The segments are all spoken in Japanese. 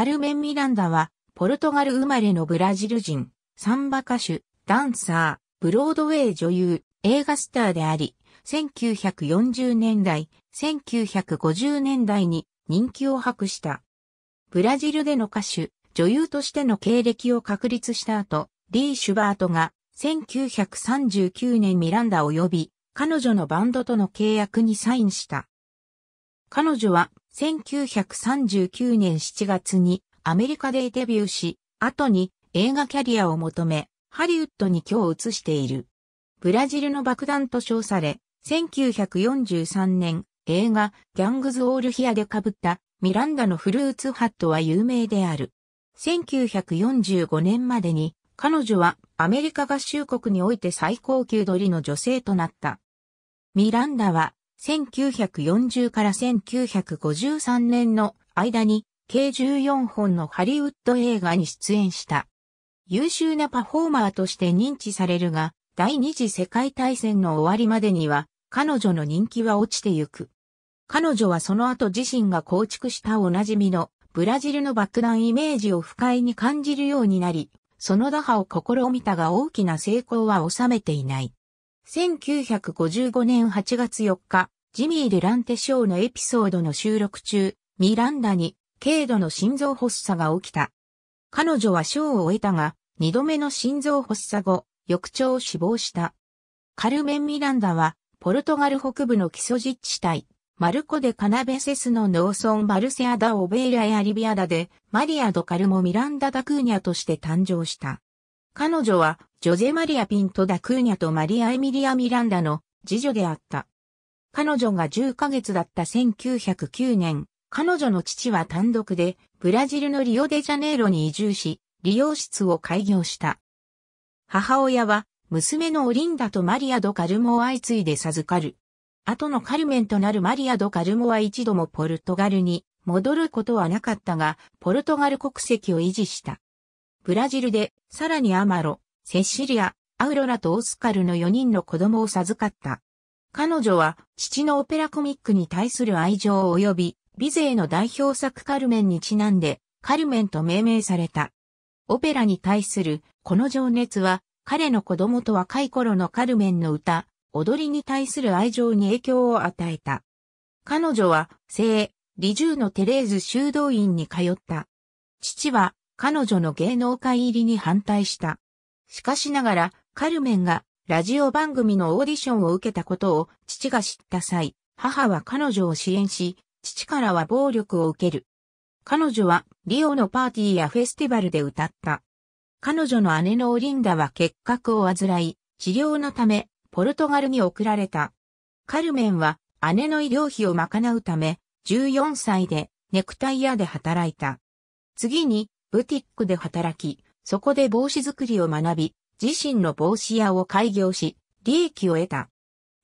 カルメン・ミランダは、ポルトガル生まれのブラジル人、サンバ歌手、ダンサー、ブロードウェイ女優、映画スターであり、1940年代、1950年代に人気を博した。ブラジルでの歌手、女優としての経歴を確立した後、リー・シュバートが1939年ミランダを呼び、彼女のバンドとの契約にサインした。彼女は1939年7月にアメリカでデビューし、後に映画キャリアを求め、ハリウッドに今日移している。ブラジルの爆弾と称され、1943年映画ギャングズ・オール・ヒアで被ったミランダのフルーツハットは有名である。1945年までに彼女はアメリカ合衆国において最高級鳥の女性となった。ミランダは1940から1953年の間に計14本のハリウッド映画に出演した。優秀なパフォーマーとして認知されるが、第二次世界大戦の終わりまでには、彼女の人気は落ちてゆく。彼女はその後自身が構築したおなじみのブラジルの爆弾イメージを不快に感じるようになり、その打破を試みたが大きな成功は収めていない。1955年8月4日、ジミー・デュランテショーのエピソードの収録中、ミランダに軽度の心臓発作が起きた。彼女は賞を終えたが、二度目の心臓発作後、翌朝死亡した。カルメン・ミランダは、ポルトガル北部の基礎実地帯、マルコデ・カナベセスの農村バルセアダ・オベイラアリビアダで、マリア・ド・カルモ・ミランダ・ダ・クーニャとして誕生した。彼女は、ジョゼ・マリア・ピント・ダ・クーニャとマリア・エミリア・ミランダの次女であった。彼女が10ヶ月だった1909年、彼女の父は単独で、ブラジルのリオデジャネイロに移住し、利用室を開業した。母親は、娘のオリンダとマリア・ド・カルモを相次いで授かる。後のカルメンとなるマリア・ド・カルモは一度もポルトガルに戻ることはなかったが、ポルトガル国籍を維持した。ブラジルで、さらにアマロ、セシリア、アウロラとオスカルの4人の子供を授かった。彼女は、父のオペラコミックに対する愛情及び、ビゼーの代表作カルメンにちなんで、カルメンと命名された。オペラに対する、この情熱は、彼の子供と若い頃のカルメンの歌、踊りに対する愛情に影響を与えた。彼女は、聖、リジューのテレーズ修道院に通った。父は、彼女の芸能界入りに反対した。しかしながら、カルメンがラジオ番組のオーディションを受けたことを父が知った際、母は彼女を支援し、父からは暴力を受ける。彼女はリオのパーティーやフェスティバルで歌った。彼女の姉のオリンダは結核を患い、治療のため、ポルトガルに送られた。カルメンは姉の医療費を賄うため、14歳でネクタイ屋で働いた。次にブティックで働き、そこで帽子作りを学び、自身の帽子屋を開業し、利益を得た。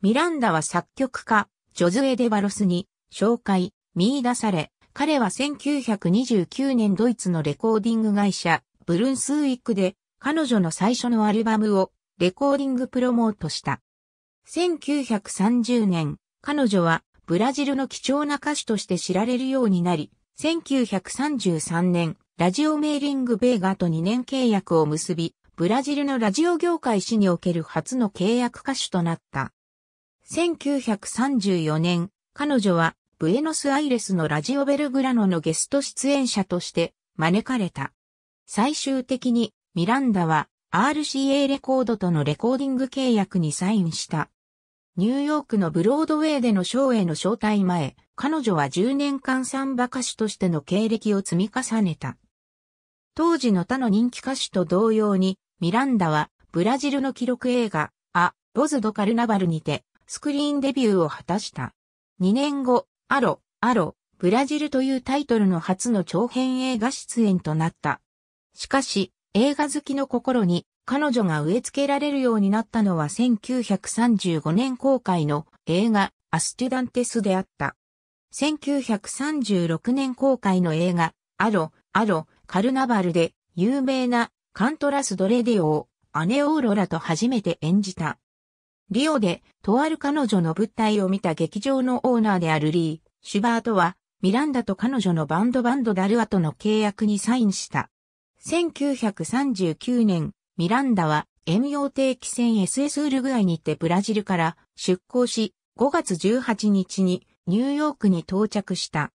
ミランダは作曲家、ジョズ・エデバロスに紹介、見出され、彼は1929年ドイツのレコーディング会社、ブルンスウィックで彼女の最初のアルバムをレコーディングプロモートした。1930年、彼女はブラジルの貴重な歌手として知られるようになり、1933年、ラジオメーリングベーガと2年契約を結び、ブラジルのラジオ業界史における初の契約歌手となった。1934年、彼女はブエノスアイレスのラジオベルグラノのゲスト出演者として招かれた。最終的にミランダは RCA レコードとのレコーディング契約にサインした。ニューヨークのブロードウェイでのショーへの招待前、彼女は10年間サンバ歌手としての経歴を積み重ねた。当時の他の人気歌手と同様に、ミランダはブラジルの記録映画、ア・ロズド・カルナバルにて、スクリーンデビューを果たした。2年後、アロ、アロ、ブラジルというタイトルの初の長編映画出演となった。しかし、映画好きの心に彼女が植え付けられるようになったのは1935年公開の映画アステュダンテスであった。1936年公開の映画アロ、アロカルナバルで有名なカントラスドレディオを姉オーロラと初めて演じた。リオでとある彼女の物体を見た劇場のオーナーであるリー・シュバートはミランダと彼女のバンドバンドダルアとの契約にサインした。1939年、ミランダは遠洋定期船 SS ウルグアイに行ってブラジルから出港し、5月18日にニューヨークに到着した。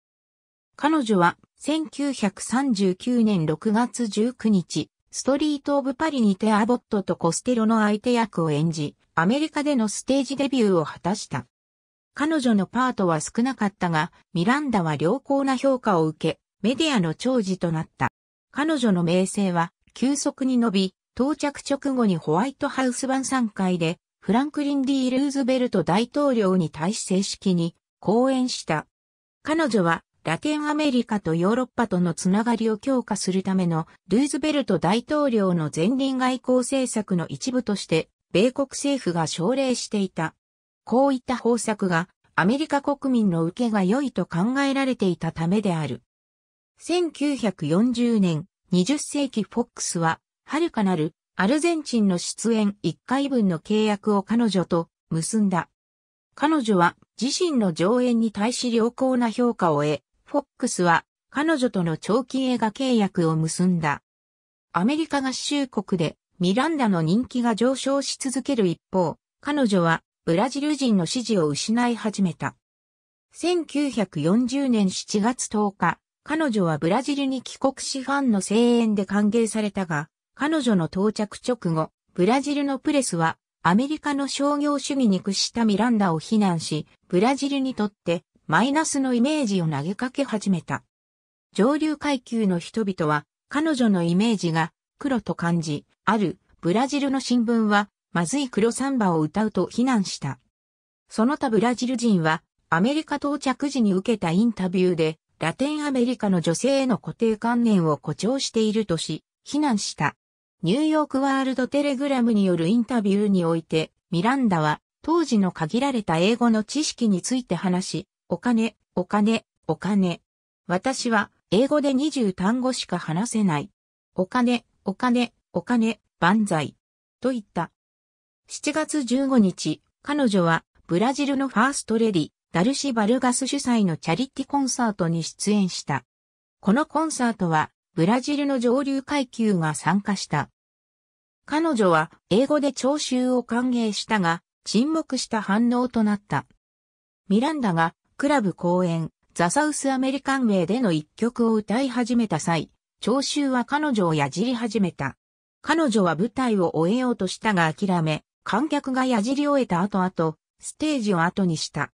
彼女は1939年6月19日、ストリート・オブ・パリにてアボットとコステロの相手役を演じ、アメリカでのステージデビューを果たした。彼女のパートは少なかったが、ミランダは良好な評価を受け、メディアの長寿となった。彼女の名声は急速に伸び、到着直後にホワイトハウス晩餐会で、フランクリン・ D・ ルーズベルト大統領に対し正式に講演した。彼女はラテンアメリカとヨーロッパとのつながりを強化するためのルーズベルト大統領の前輪外交政策の一部として米国政府が奨励していた。こういった方策がアメリカ国民の受けが良いと考えられていたためである。1940年20世紀フォックスは、遥かなるアルゼンチンの出演1回分の契約を彼女と結んだ。彼女は自身の上演に対し良好な評価を得、フォックスは彼女との長期映画契約を結んだ。アメリカ合衆国でミランダの人気が上昇し続ける一方、彼女はブラジル人の支持を失い始めた。1940年7月10日、彼女はブラジルに帰国しファンの声援で歓迎されたが、彼女の到着直後、ブラジルのプレスはアメリカの商業主義に屈したミランダを非難し、ブラジルにとってマイナスのイメージを投げかけ始めた。上流階級の人々は、彼女のイメージが黒と感じ、あるブラジルの新聞は、まずい黒サンバを歌うと非難した。その他ブラジル人は、アメリカ到着時に受けたインタビューで、ラテンアメリカの女性への固定観念を誇張しているとし、非難した。ニューヨークワールドテレグラムによるインタビューにおいて、ミランダは当時の限られた英語の知識について話し、お金、お金、お金。私は、英語で20単語しか話せない。お金、お金、お金、万歳。と言った。7月15日、彼女は、ブラジルのファーストレディ、ダルシ・バルガス主催のチャリティコンサートに出演した。このコンサートは、ブラジルの上流階級が参加した。彼女は、英語で聴衆を歓迎したが、沈黙した反応となった。ミランダが、クラブ公演、ザ・サウスアメリカンウェイでの一曲を歌い始めた際、聴衆は彼女をやじり始めた。彼女は舞台を終えようとしたが諦め、観客がやじり終えた後々、ステージを後にした。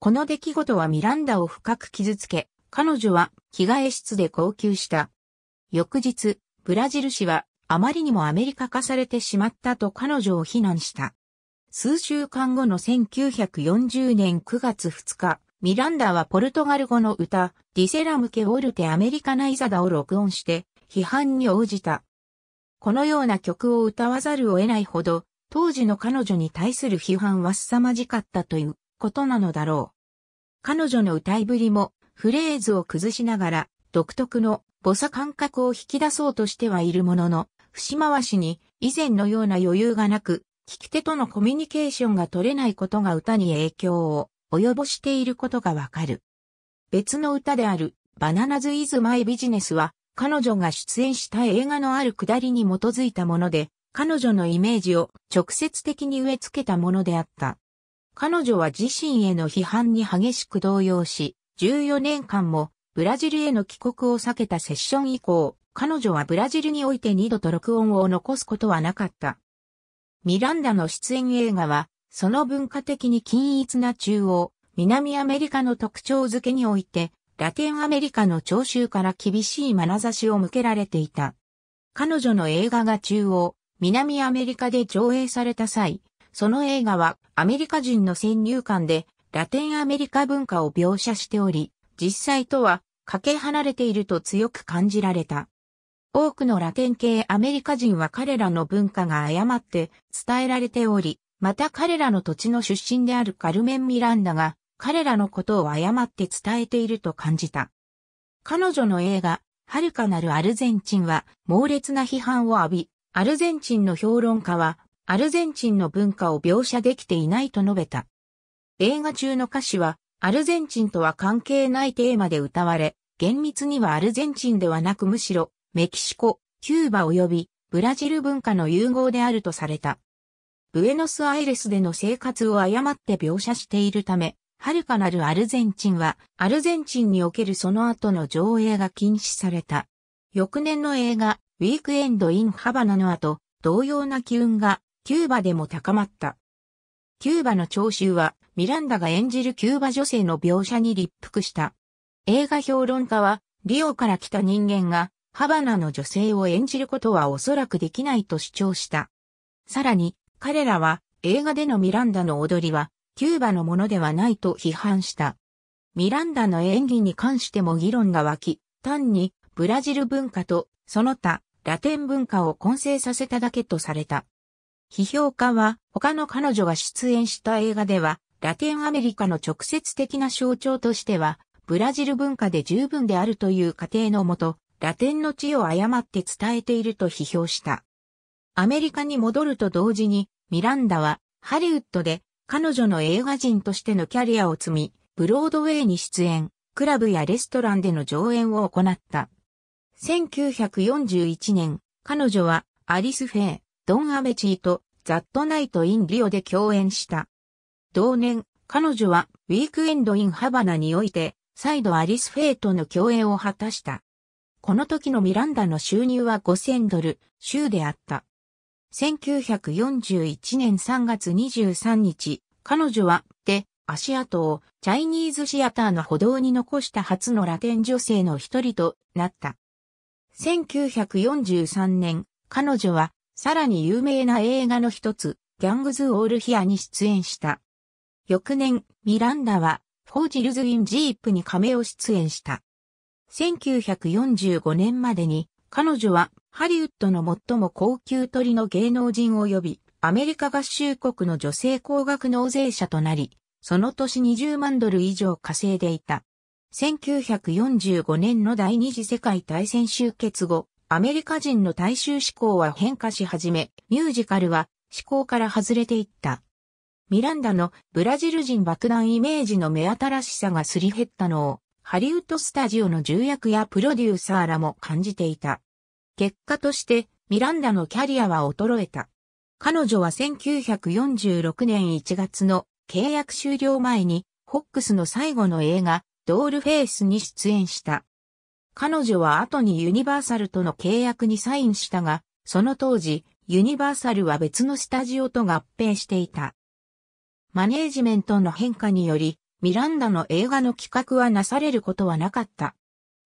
この出来事はミランダを深く傷つけ、彼女は着替え室で号泣した。翌日、ブラジル氏はあまりにもアメリカ化されてしまったと彼女を非難した。数週間後の1940年9月2日、ミランダはポルトガル語の歌、ディセラムケオルテアメリカナイザダを録音して、批判に応じた。このような曲を歌わざるを得ないほど、当時の彼女に対する批判は凄まじかったということなのだろう。彼女の歌いぶりも、フレーズを崩しながら、独特の母差感覚を引き出そうとしてはいるものの、節回しに以前のような余裕がなく、聞き手とのコミュニケーションが取れないことが歌に影響を及ぼしていることがわかる。別の歌である、バナナズ・イズ・マイ・ビジネスは、彼女が出演した映画のあるくだりに基づいたもので、彼女のイメージを直接的に植え付けたものであった。彼女は自身への批判に激しく動揺し、14年間もブラジルへの帰国を避けたセッション以降、彼女はブラジルにおいて二度と録音を残すことはなかった。ミランダの出演映画はその文化的に均一な中央、南アメリカの特徴づけにおいて、ラテンアメリカの聴衆から厳しい眼差しを向けられていた。彼女の映画が中央、南アメリカで上映された際、その映画はアメリカ人の先入観でラテンアメリカ文化を描写しており、実際とはかけ離れていると強く感じられた。多くのラテン系アメリカ人は彼らの文化が誤って伝えられており、また彼らの土地の出身であるカルメン・ミランダが彼らのことを誤って伝えていると感じた。彼女の映画、遥かなるアルゼンチンは猛烈な批判を浴び、アルゼンチンの評論家は、アルゼンチンの文化を描写できていないと述べた。映画中の歌詞は、アルゼンチンとは関係ないテーマで歌われ、厳密にはアルゼンチンではなくむしろ、メキシコ、キューバ及びブラジル文化の融合であるとされた。ブエノスアイレスでの生活を誤って描写しているため、遥かなるアルゼンチンは、アルゼンチンにおけるその後の上映が禁止された。翌年の映画、ウィークエンド・イン・ハバナの後、同様な機運が、キューバでも高まった。キューバの聴衆は、ミランダが演じるキューバ女性の描写に立腹した。映画評論家は、リオから来た人間が、ハバナの女性を演じることはおそらくできないと主張した。さらに、彼らは映画でのミランダの踊りはキューバのものではないと批判した。ミランダの演技に関しても議論が湧き、単にブラジル文化とその他ラテン文化を混成させただけとされた。批評家は他の彼女が出演した映画ではラテンアメリカの直接的な象徴としてはブラジル文化で十分であるという過程のもと、ラテンの地を誤って伝えていると批評した。アメリカに戻ると同時にミランダはハリウッドで彼女の映画人としてのキャリアを積み、ブロードウェイに出演、クラブやレストランでの上演を行った。1941年、彼女はアリス・フェイ、ドン・アメチーとザット・ナイト・イン・リオで共演した。同年、彼女はウィークエンド・イン・ハバナにおいて、再度アリス・フェイとの共演を果たした。この時のミランダの収入は5000ドル、州であった。1941年3月23日、彼女は、で、足跡をチャイニーズシアターの歩道に残した初のラテン女性の一人となった。1943年、彼女は、さらに有名な映画の一つ、ギャングズ・オール・ヒアに出演した。翌年、ミランダは、フォージルズ・イン・ジープに亀を出演した。1945年までに、彼女はハリウッドの最も高級鳥の芸能人及び、アメリカ合衆国の女性高額納税者となり、その年20万ドル以上稼いでいた。1945年の第二次世界大戦終結後、アメリカ人の大衆志向は変化し始め、ミュージカルは志向から外れていった。ミランダのブラジル人爆弾イメージの目新しさがすり減ったのを、ハリウッドスタジオの重役やプロデューサーらも感じていた。結果としてミランダのキャリアは衰えた。彼女は1946年1月の契約終了前にホックスの最後の映画ドールフェイスに出演した。彼女は後にユニバーサルとの契約にサインしたが、その当時、ユニバーサルは別のスタジオと合併していた。マネージメントの変化により、ミランダの映画の企画はなされることはなかった。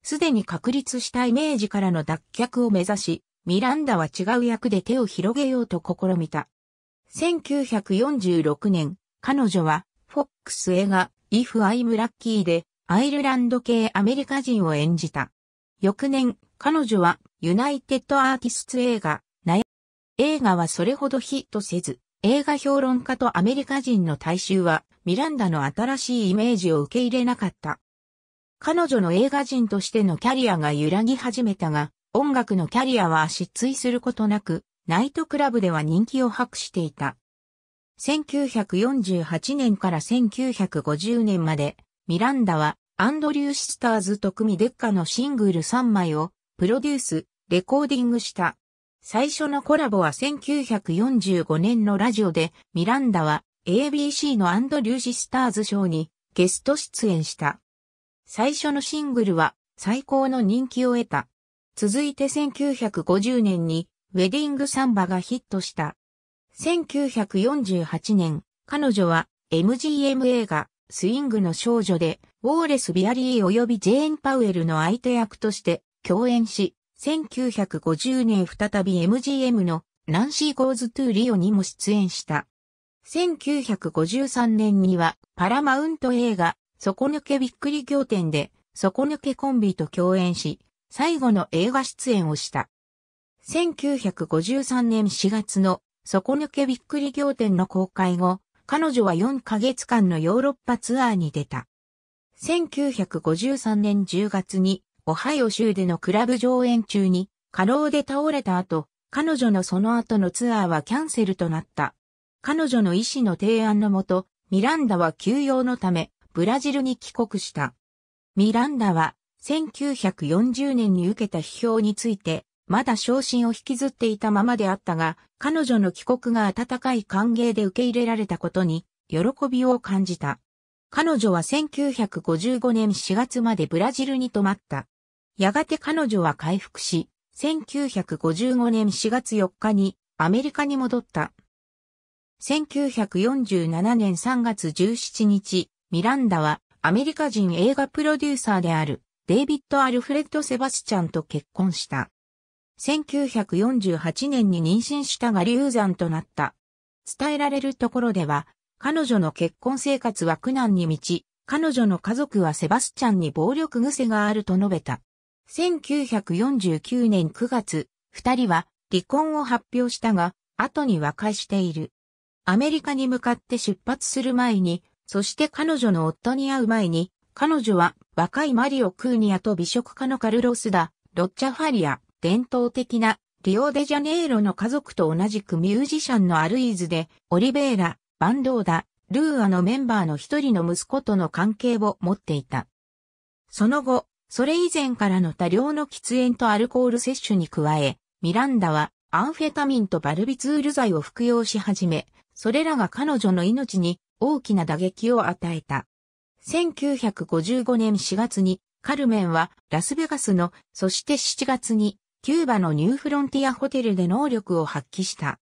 すでに確立したイメージからの脱却を目指し、ミランダは違う役で手を広げようと試みた。1946年、彼女は、フォックス映画、If I'm Lucky で、アイルランド系アメリカ人を演じた。翌年、彼女は、ユナイテッドアーティスツ映画、ナイ映画はそれほどヒットせず、映画評論家とアメリカ人の大衆は、ミランダの新しいイメージを受け入れなかった。彼女の映画人としてのキャリアが揺らぎ始めたが、音楽のキャリアは失墜することなく、ナイトクラブでは人気を博していた。1948年から1950年まで、ミランダはアンドリュー・シスターズと組デッカのシングル3枚をプロデュース、レコーディングした。最初のコラボは1945年のラジオで、ミランダは ABC のアンドリュー・シスターズ賞にゲスト出演した。最初のシングルは最高の人気を得た。続いて1950年にウェディングサンバがヒットした。1948年、彼女は MGM 映画スイングの少女でウォーレス・ビアリー及びジェーン・パウエルの相手役として共演し、1950年再び MGM のナンシー・ゴーズ・トゥ・リオにも出演した。1953年にはパラマウント映画底抜けびっくり仰天で、底抜けコンビと共演し、最後の映画出演をした。1953年4月の底抜けびっくり仰天の公開後、彼女は4ヶ月間のヨーロッパツアーに出た。1953年10月に、オハイオ州でのクラブ上演中に、過労で倒れた後、彼女のその後のツアーはキャンセルとなった。彼女の医師の提案のもと、ミランダは休養のため、ブラジルに帰国した。ミランダは、1940年に受けた批評について、まだ昇進を引きずっていたままであったが、彼女の帰国が温かい歓迎で受け入れられたことに、喜びを感じた。彼女は1955年4月までブラジルに泊まった。やがて彼女は回復し、1955年4月4日にアメリカに戻った。1947年3月17日、ミランダはアメリカ人映画プロデューサーであるデイビッド・アルフレッド・セバスチャンと結婚した。1948年に妊娠したが流産となった。伝えられるところでは、彼女の結婚生活は苦難に満ち、彼女の家族はセバスチャンに暴力癖があると述べた。1949年9月、二人は離婚を発表したが、後に和解している。アメリカに向かって出発する前に、そして彼女の夫に会う前に、彼女は若いマリオ・クーニアと美食家のカルロスダ、ロッチャファリア、伝統的なリオデジャネイロの家族と同じくミュージシャンのアルイーズで、オリベーラ、バンドーダ、ルーアのメンバーの一人の息子との関係を持っていた。その後、それ以前からの多量の喫煙とアルコール摂取に加え、ミランダはアンフェタミンとバルビツール剤を服用し始め、それらが彼女の命に大きな打撃を与えた。1955年4月にカルメンはラスベガスの、そして7月にキューバのニューフロンティアホテルで能力を発揮した。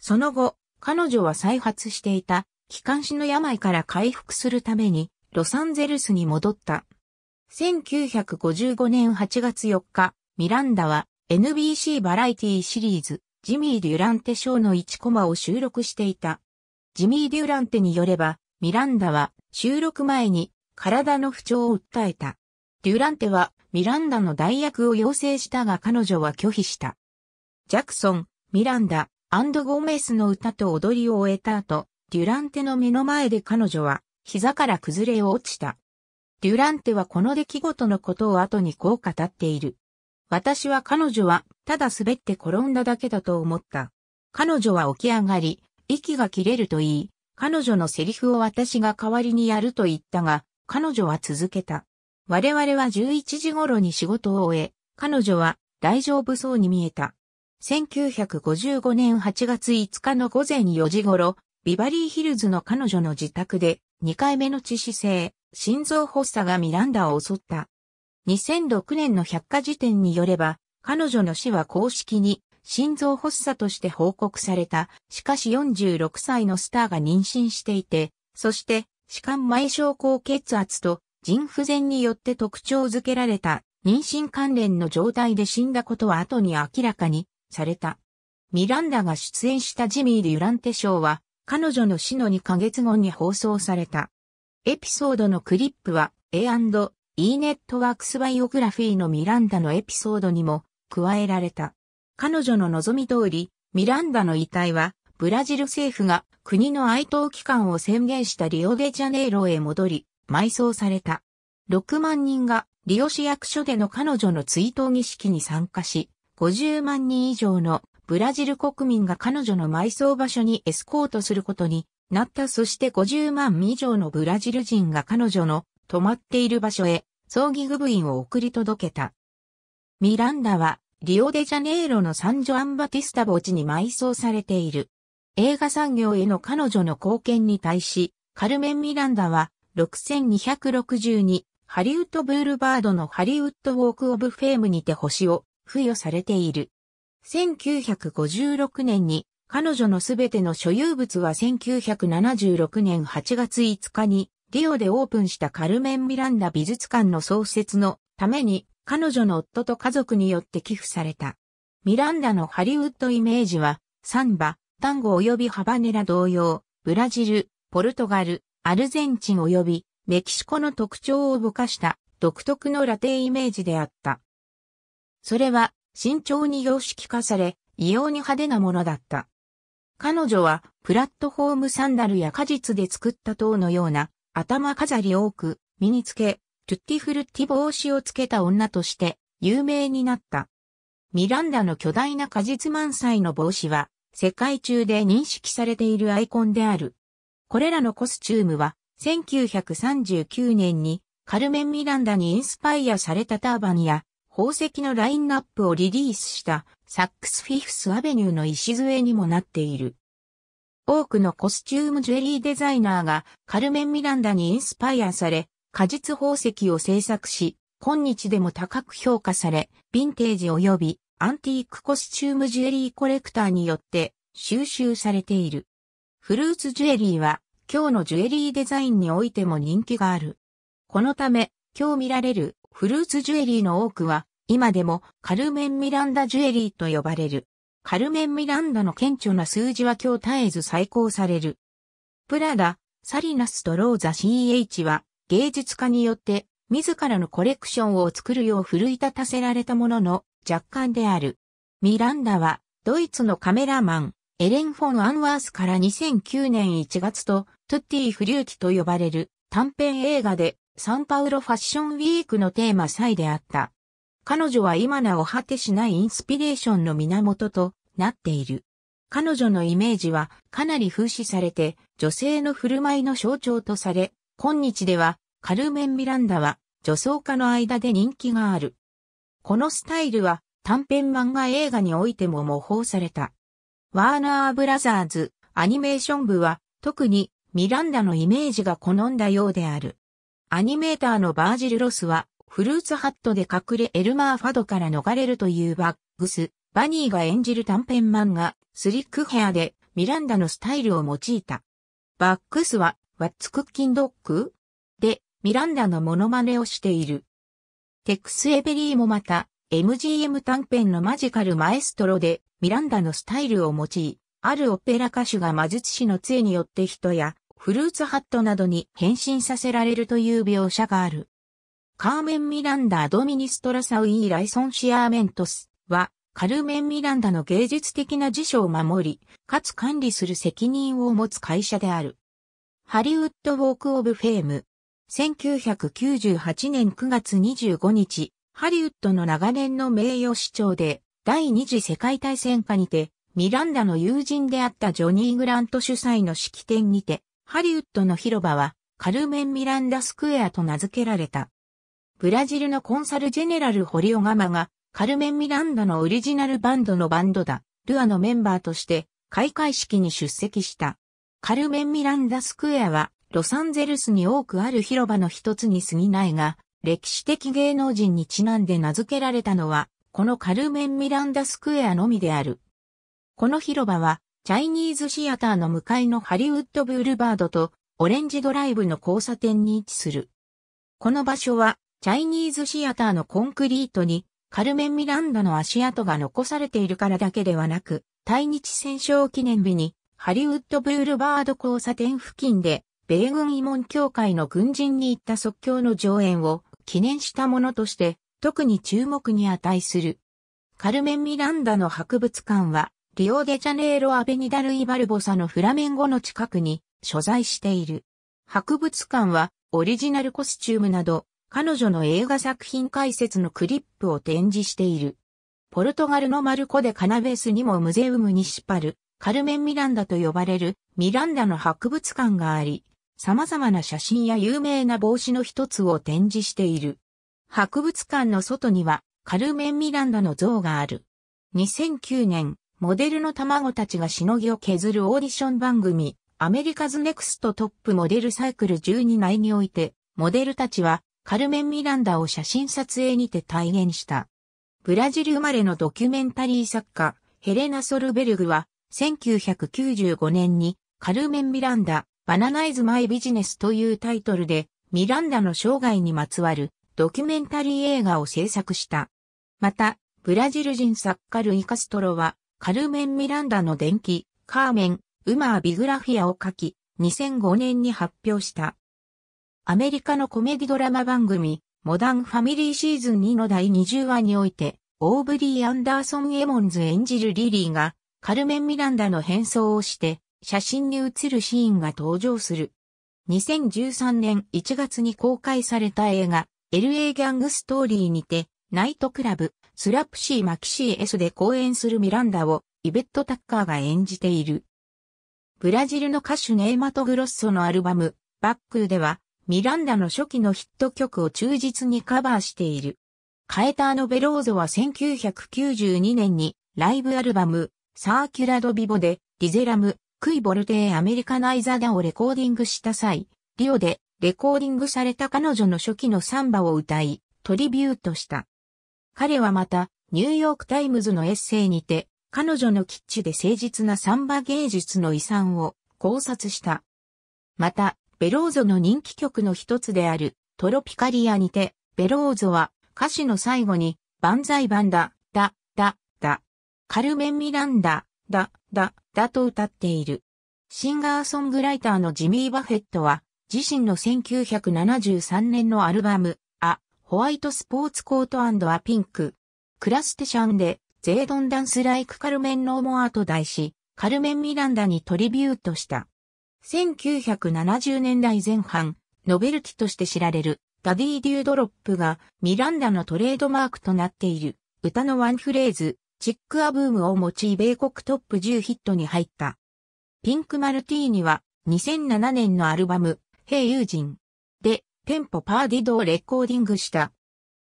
その後、彼女は再発していた気管支の病から回復するためにロサンゼルスに戻った。1955年8月4日、ミランダは NBC バラエティシリーズ、ジミー・デュランテ賞の1コマを収録していた。ジミー・デュランテによれば、ミランダは収録前に体の不調を訴えた。デュランテはミランダの代役を要請したが彼女は拒否した。ジャクソン、ミランダ、アンド・ゴメスの歌と踊りを終えた後、デュランテの目の前で彼女は膝から崩れ落ちた。デュランテはこの出来事のことを後にこう語っている。私は彼女は、ただ滑って転んだだけだと思った。彼女は起き上がり、息が切れると言い、彼女のセリフを私が代わりにやると言ったが、彼女は続けた。我々は11時頃に仕事を終え、彼女は大丈夫そうに見えた。1955年8月5日の午前4時頃、ビバリーヒルズの彼女の自宅で2回目の致死性、心臓発作がミランダを襲った。2006年の百科事典によれば、彼女の死は公式に心臓発作として報告された。しかし46歳のスターが妊娠していて、そして、歯間前症高血圧と腎不全によって特徴づけられた妊娠関連の状態で死んだことは後に明らかにされた。ミランダが出演したジミー・デュランテショーは、彼女の死の2ヶ月後に放送された。エピソードのクリップは A&E E ネットワークスバイオグラフィーのミランダのエピソードにも加えられた。彼女の望み通り、ミランダの遺体は、ブラジル政府が国の哀悼期間を宣言したリオデジャネイロへ戻り、埋葬された。6万人がリオ市役所での彼女の追悼儀式に参加し、50万人以上のブラジル国民が彼女の埋葬場所にエスコートすることになったそして50万以上のブラジル人が彼女の止まっている場所へ葬儀具部員を送り届けた。ミランダはリオデジャネイロのサンジョ・アンバティスタ墓地に埋葬されている。映画産業への彼女の貢献に対し、カルメン・ミランダは6262ハリウッド・ブールバードのハリウッド・ウォーク・オブ・フェームにて星を付与されている。1956年に彼女のすべての所有物は1976年8月5日にリオでオープンしたカルメン・ミランダ美術館の創設のために彼女の夫と家族によって寄付された。ミランダのハリウッドイメージは、サンバ、タンゴ及びハバネラ同様、ブラジル、ポルトガル、アルゼンチン及びメキシコの特徴をぼかした独特のラテイメージであった。それは慎重に様式化され、異様に派手なものだった。彼女はプラットフォームサンダルや果実で作った塔のような頭飾り多く、身につけ、トゥッティフルッティ帽子をつけた女として有名になった。ミランダの巨大な果実満載の帽子は、世界中で認識されているアイコンである。これらのコスチュームは、1939年にカルメン・ミランダにインスパイアされたターバンや宝石のラインナップをリリースしたサックスフィフスアベニューの礎にもなっている。多くのコスチュームジュエリーデザイナーがカルメン・ミランダにインスパイアされ、果実宝石を制作し、今日でも高く評価され、ヴィンテージ及びアンティークコスチュームジュエリーコレクターによって収集されている。フルーツジュエリーは今日のジュエリーデザインにおいても人気がある。このため今日見られるフルーツジュエリーの多くは今でもカルメン・ミランダジュエリーと呼ばれる。カルメン・ミランダの顕著な数字は今日絶えず再考される。プラダ、サリナスとローザ CH は芸術家によって自らのコレクションを作るよう奮い立たせられたものの若干である。ミランダはドイツのカメラマン、エレン・フォン・アンワースから2009年1月とトゥッティ・フリューキと呼ばれる短編映画でサンパウロファッションウィークのテーマ祭であった。彼女は今なお果てしないインスピレーションの源となっている。彼女のイメージはかなり風刺されて、女性の振る舞いの象徴とされ、今日ではカルメン・ミランダは女装家の間で人気がある。このスタイルは短編漫画映画においても模倣された。ワーナー・ブラザーズアニメーション部は特にミランダのイメージが好んだようである。アニメーターのバージル・ロスはフルーツハットで隠れエルマー・ファドから逃れるというバックス、バニーが演じる短編漫画、スリックヘアでミランダのスタイルを用いた。バックスは、ワッツクッキンドッグで、ミランダのモノマネをしている。テックス・エベリーもまた、MGM 短編のマジカル・マエストロで、ミランダのスタイルを用い、あるオペラ歌手が魔術師の杖によって人や、フルーツハットなどに変身させられるという描写がある。カーメン・ミランダ・ドミニストラサウイー・ライソンシアーメントスは、カルメン・ミランダの芸術的な辞書を守り、かつ管理する責任を持つ会社である。ハリウッド・ウォーク・オブ・フェーム。1998年9月25日、ハリウッドの長年の名誉市長で、第二次世界大戦下にて、ミランダの友人であったジョニー・グラント主催の式典にて、ハリウッドの広場は、カルメン・ミランダ・スクエアと名付けられた。ブラジルのコンサルジェネラルホリオガマが、カルメン・ミランダのオリジナルバンドのバンドだ、ルアのメンバーとして、開会式に出席した。カルメン・ミランダ・スクエアは、ロサンゼルスに多くある広場の一つに過ぎないが、歴史的芸能人にちなんで名付けられたのは、このカルメン・ミランダ・スクエアのみである。この広場は、チャイニーズシアターの向かいのハリウッド・ブールバードと、オレンジドライブの交差点に位置する。この場所は、チャイニーズシアターのコンクリートに、カルメン・ミランダの足跡が残されているからだけではなく、対日戦勝記念日に、ハリウッドブールバード交差点付近で、米軍慰問協会の軍人に行った即興の上演を記念したものとして、特に注目に値する。カルメン・ミランダの博物館は、リオデジャネイロ・アベニダル・イバルボサのフラメンゴの近くに所在している。博物館は、オリジナルコスチュームなど、彼女の映画作品解説のクリップを展示している。ポルトガルのマルコ・でカナベースにもムゼウムニシパル、カルメン・ミランダと呼ばれるミランダの博物館があり、様々な写真や有名な帽子の一つを展示している。博物館の外にはカルメン・ミランダの像がある。2009年、モデルの卵たちがしのぎを削るオーディション番組、アメリカズネクストトップモデルサイクル12内において、モデルたちはカルメン・ミランダを写真撮影にて体現した。ブラジル生まれのドキュメンタリー作家、ヘレナ・ソルベルグは、1995年に、カルメン・ミランダ、バナナイズ・マイ・ビジネスというタイトルで、ミランダの生涯にまつわるドキュメンタリー映画を制作した。また、ブラジル人作家ルイ・カストロは、カルメン・ミランダの伝記、カーメン、ウマー・ビグラフィアを書き、2005年に発表した。アメリカのコメディドラマ番組、モダンファミリーシーズン2の第20話において、オーブリー・アンダーソン・エモンズ演じるリリーが、カルメン・ミランダの変装をして、写真に写るシーンが登場する。2013年1月に公開された映画、LA ギャングストーリーにて、ナイトクラブ、スラップシー・マキシー S で公演するミランダを、イベット・タッカーが演じている。ブラジルの歌手ネイマト・グロッソのアルバム、バックでは、ミランダの初期のヒット曲を忠実にカバーしている。カエターノ・ベローゾは1992年にライブアルバム、サーキュラ・ド・ビボで、ディゼラム、クイ・ボルテー・アメリカナイザダをレコーディングした際、リオでレコーディングされた彼女の初期のサンバを歌い、トリビュートした。彼はまた、ニューヨークタイムズのエッセイにて、彼女のキッチで誠実なサンバ芸術の遺産を考察した。また、ベローゾの人気曲の一つである、トロピカリアにて、ベローゾは歌詞の最後に、万歳バンダ、だ、だ、だ、カルメン・ミランダ、だ、だ、だと歌っている。シンガーソングライターのジミー・バフェットは、自身の1973年のアルバム、ア・ホワイトスポーツコートアピンク、クラステシャンで、ゼードンダンスライクカルメンノーモアと題し、カルメン・ミランダにトリビュートした。1970年代前半、ノベルティとして知られるダディ・デュードロップがミランダのトレードマークとなっている歌のワンフレーズ、チック・アブームを用い米国トップ10ヒットに入った。ピンク・マルティーニは2007年のアルバム、ヘイ・ユージンでテンポ・パーディドをレコーディングした。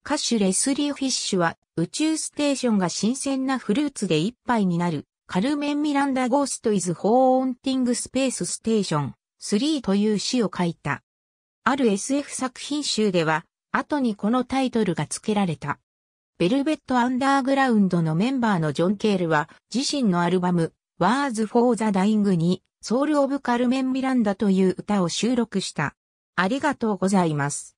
歌手レスリー・フィッシュは宇宙ステーションが新鮮なフルーツで一杯になるカルメン・ミランダ・ゴースト・イズ・ホーンティング・スペース・ステーション3という詩を書いた。ある SF 作品集では、後にこのタイトルが付けられた。ベルベット・アンダーグラウンドのメンバーのジョン・ケールは、自身のアルバム、Words for the Dying に、ソウル・オブ・カルメン・ミランダという歌を収録した。ありがとうございます。